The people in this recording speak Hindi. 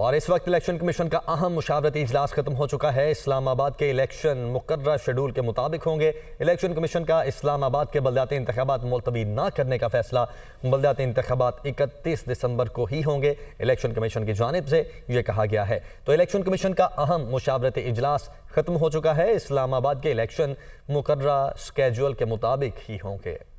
और इस वक्त इलेक्शन कमीशन का अहम मुशावरती इजलास खत्म हो चुका है इस्लामाबाद के इलेक्शन मुकर्रा शेड्यूल के मुताबिक होंगे इलेक्शन कमीशन का इस्लामाबाद के बलदाती इंतबात मुलतवी ना करने का फैसला बलदाती इंतबात इकतीस दिसंबर को ही होंगे इलेक्शन कमीशन की जानब से यह कहा गया है तो इलेक्शन कमीशन का अहम मुशावरती इजलास खत्म हो चुका है इस्लामाबाद के इलेक्शन मुकर्रा स्केजुअल के मुताबिक ही होंगे